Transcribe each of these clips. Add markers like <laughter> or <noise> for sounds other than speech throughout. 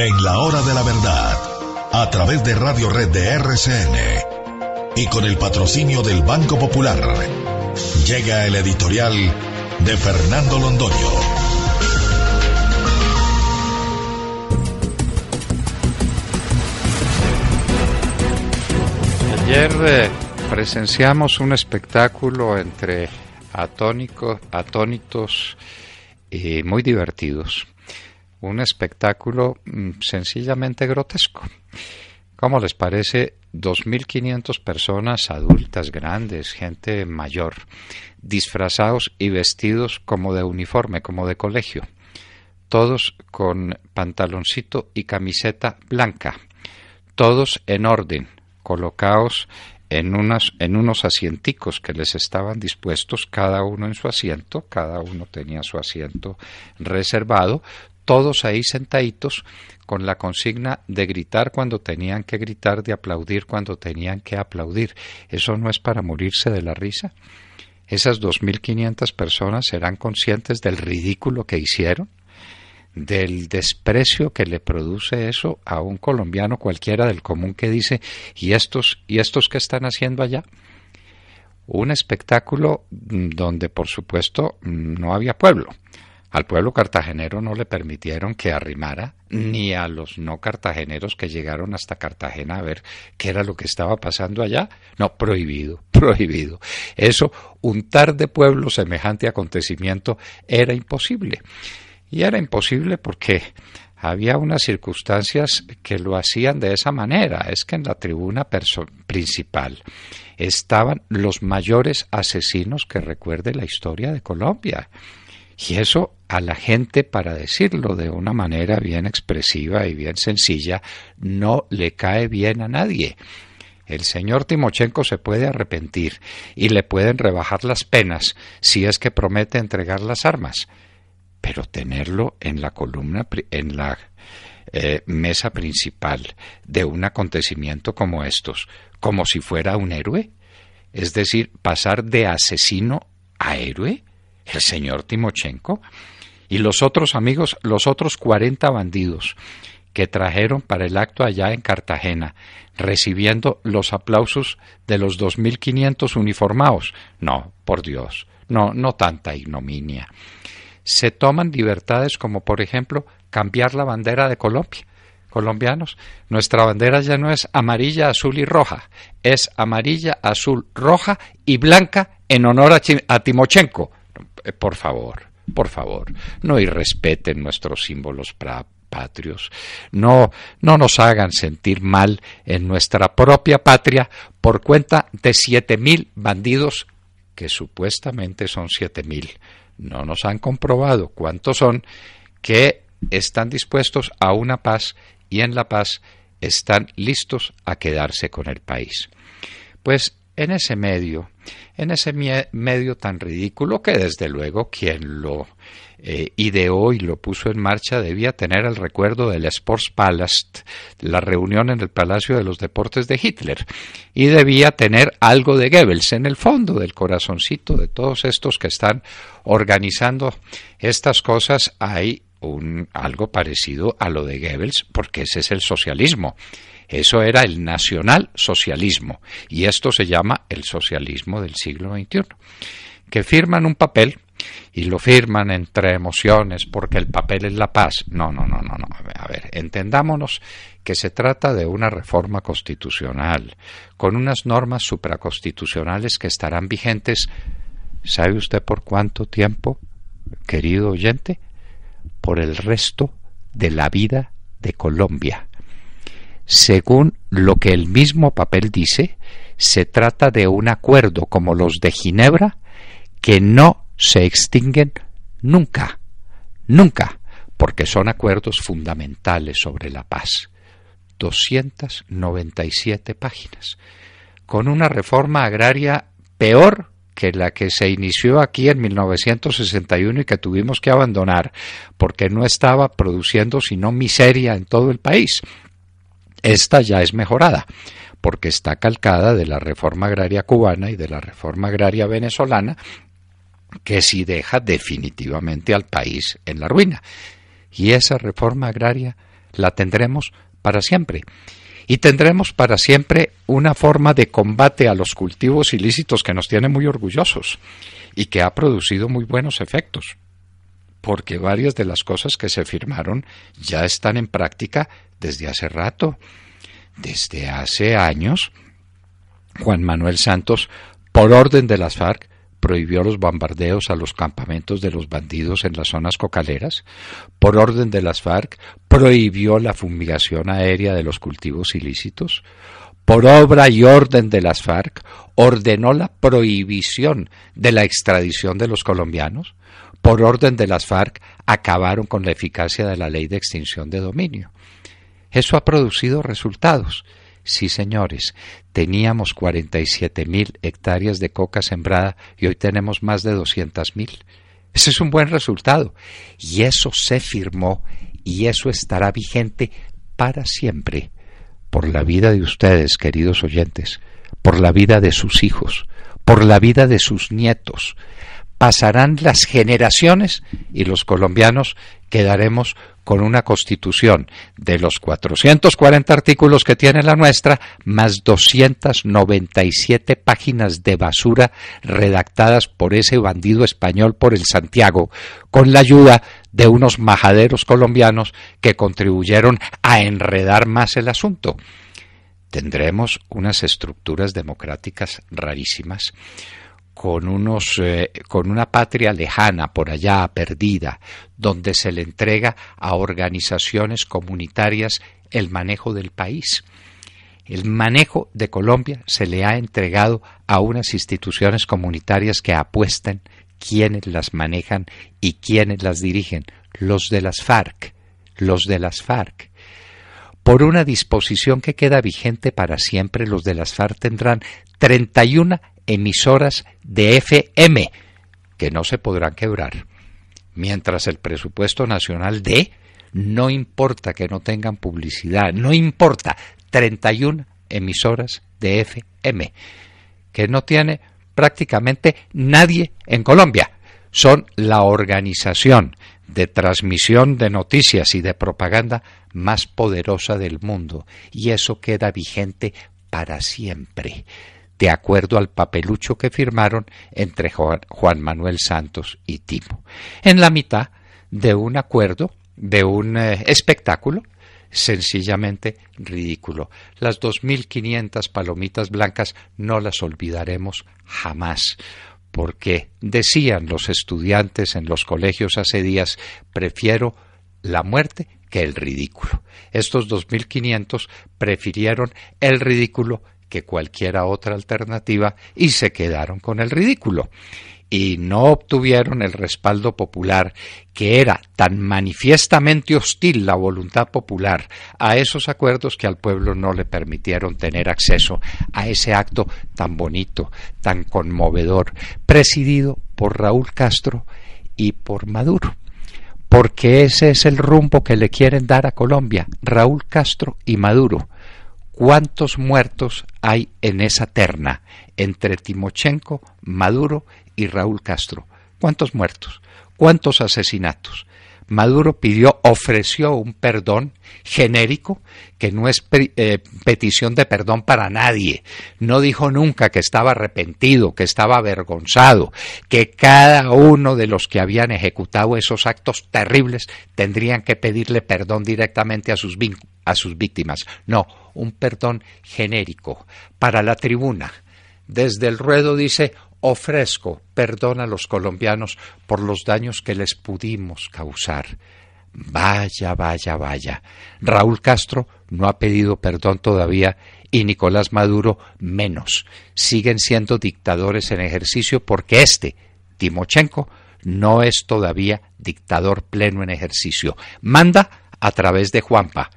En la hora de la verdad, a través de Radio Red de RCN y con el patrocinio del Banco Popular, llega el editorial de Fernando Londoño. Ayer eh, presenciamos un espectáculo entre atónicos, atónitos y muy divertidos un espectáculo mm, sencillamente grotesco. ¿Cómo les parece? 2.500 personas adultas, grandes, gente mayor, disfrazados y vestidos como de uniforme, como de colegio, todos con pantaloncito y camiseta blanca, todos en orden, colocados en, en unos asienticos que les estaban dispuestos, cada uno en su asiento, cada uno tenía su asiento reservado, todos ahí sentaditos con la consigna de gritar cuando tenían que gritar, de aplaudir cuando tenían que aplaudir. ¿Eso no es para morirse de la risa? ¿Esas 2.500 personas serán conscientes del ridículo que hicieron? del desprecio que le produce eso a un colombiano cualquiera del común que dice y estos y estos qué están haciendo allá un espectáculo mm, donde por supuesto mm, no había pueblo al pueblo cartagenero no le permitieron que arrimara, ni a los no cartageneros que llegaron hasta Cartagena a ver qué era lo que estaba pasando allá. No, prohibido, <laughs> prohibido. Eso, untar de pueblo semejante acontecimiento era imposible. Y era imposible porque había unas circunstancias que lo hacían de esa manera. Es que en la tribuna principal estaban los mayores asesinos que recuerde la historia de Colombia. Y eso a la gente, para decirlo de una manera bien expresiva y bien sencilla, no le cae bien a nadie. El señor Timochenko se puede arrepentir y le pueden rebajar las penas si es que promete entregar las armas, pero tenerlo en la columna, en la eh, mesa principal de un acontecimiento como estos, como si fuera un héroe, es decir, pasar de asesino a héroe, el señor Timochenko y los otros amigos, los otros 40 bandidos que trajeron para el acto allá en Cartagena, recibiendo los aplausos de los 2.500 uniformados. No, por Dios, no, no tanta ignominia. Se toman libertades como, por ejemplo, cambiar la bandera de Colombia. Colombianos, nuestra bandera ya no es amarilla, azul y roja, es amarilla, azul, roja y blanca en honor a, Timochenko. Eh, por favor, por favor, no irrespeten nuestros símbolos patrios, no, no nos hagan sentir mal en nuestra propia patria por cuenta de siete mil bandidos que supuestamente son siete mil. No nos han comprobado cuántos son que están dispuestos a una paz y en la paz están listos a quedarse con el país. Pues en ese medio, en ese medio tan ridículo que desde luego quien lo eh, ideó y lo puso en marcha debía tener el recuerdo del Sports Palace, la reunión en el Palacio de los Deportes de Hitler, y debía tener algo de Goebbels en el fondo del corazoncito de todos estos que están organizando estas cosas. ahí algo parecido a lo de Goebbels, porque ese es el socialismo. Eso era el nacional socialismo y esto se llama el socialismo del siglo XXI, que firman un papel y lo firman entre emociones porque el papel es la paz. No, no, no, no, no. A ver, entendámonos que se trata de una reforma constitucional con unas normas supraconstitucionales que estarán vigentes. ¿Sabe usted por cuánto tiempo, querido oyente? por el resto de la vida de Colombia. Según lo que el mismo papel dice, se trata de un acuerdo como los de Ginebra que no se extinguen nunca, nunca, porque son acuerdos fundamentales sobre la paz. 297 páginas, con una reforma agraria peor que la que se inició aquí en 1961 y que tuvimos que abandonar porque no estaba produciendo sino miseria en todo el país. Esta ya es mejorada porque está calcada de la reforma agraria cubana y de la reforma agraria venezolana que sí deja definitivamente al país en la ruina. Y esa reforma agraria la tendremos para siempre y tendremos para siempre una forma de combate a los cultivos ilícitos que nos tiene muy orgullosos y que ha producido muy buenos efectos, porque varias de las cosas que se firmaron ya están en práctica desde hace rato. Desde hace años, Juan Manuel Santos, por orden de las FARC, prohibió los bombardeos a los campamentos de los bandidos en las zonas cocaleras, por orden de las FARC prohibió la fumigación aérea de los cultivos ilícitos, por obra y orden de las FARC ordenó la prohibición de la extradición de los colombianos, por orden de las FARC acabaron con la eficacia de la ley de extinción de dominio. Eso ha producido resultados. Sí, señores, teníamos 47.000 mil hectáreas de coca sembrada y hoy tenemos más de 200.000. Ese es un buen resultado. Y eso se firmó y eso estará vigente para siempre, por la vida de ustedes, queridos oyentes, por la vida de sus hijos, por la vida de sus nietos. Pasarán las generaciones y los colombianos quedaremos con una constitución de los 440 artículos que tiene la nuestra, más 297 páginas de basura redactadas por ese bandido español por el Santiago, con la ayuda de unos majaderos colombianos que contribuyeron a enredar más el asunto tendremos unas estructuras democráticas rarísimas, con, unos, eh, con una patria lejana, por allá, perdida, donde se le entrega a organizaciones comunitarias el manejo del país. El manejo de Colombia se le ha entregado a unas instituciones comunitarias que apuestan quienes las manejan y quienes las dirigen, los de las FARC, los de las FARC. Por una disposición que queda vigente para siempre, los de las FARC tendrán 31 emisoras de FM que no se podrán quebrar, mientras el presupuesto nacional de no importa que no tengan publicidad, no importa, 31 emisoras de FM, que no tiene prácticamente nadie en Colombia. Son la organización de transmisión de noticias y de propaganda más poderosa del mundo, y eso queda vigente para siempre de acuerdo al papelucho que firmaron entre Juan Manuel Santos y Timo. En la mitad de un acuerdo, de un eh, espectáculo sencillamente ridículo. Las 2.500 palomitas blancas no las olvidaremos jamás, porque decían los estudiantes en los colegios hace días, prefiero la muerte que el ridículo. Estos 2.500 prefirieron el ridículo que cualquiera otra alternativa y se quedaron con el ridículo y no obtuvieron el respaldo popular, que era tan manifiestamente hostil la voluntad popular a esos acuerdos que al pueblo no le permitieron tener acceso a ese acto tan bonito, tan conmovedor, presidido por Raúl Castro y por Maduro. Porque ese es el rumbo que le quieren dar a Colombia, Raúl Castro y Maduro cuántos muertos hay en esa terna entre Timochenko, Maduro y Raúl Castro. ¿Cuántos muertos? ¿Cuántos asesinatos? Maduro pidió, ofreció un perdón genérico que no es eh, petición de perdón para nadie. No dijo nunca que estaba arrepentido, que estaba avergonzado, que cada uno de los que habían ejecutado esos actos terribles tendrían que pedirle perdón directamente a sus, a sus víctimas. No, un perdón genérico. Para la tribuna, desde el ruedo dice, ofrezco perdón a los colombianos por los daños que les pudimos causar. Vaya, vaya, vaya. Raúl Castro no ha pedido perdón todavía y Nicolás Maduro menos. Siguen siendo dictadores en ejercicio porque este, Timochenko, no es todavía dictador pleno en ejercicio. Manda a través de Juanpa.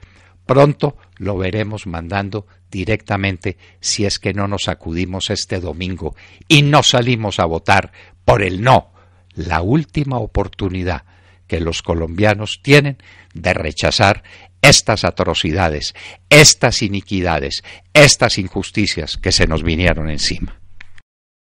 Pronto lo veremos mandando directamente si es que no nos acudimos este domingo y no salimos a votar por el no, la última oportunidad que los colombianos tienen de rechazar estas atrocidades, estas iniquidades, estas injusticias que se nos vinieron encima.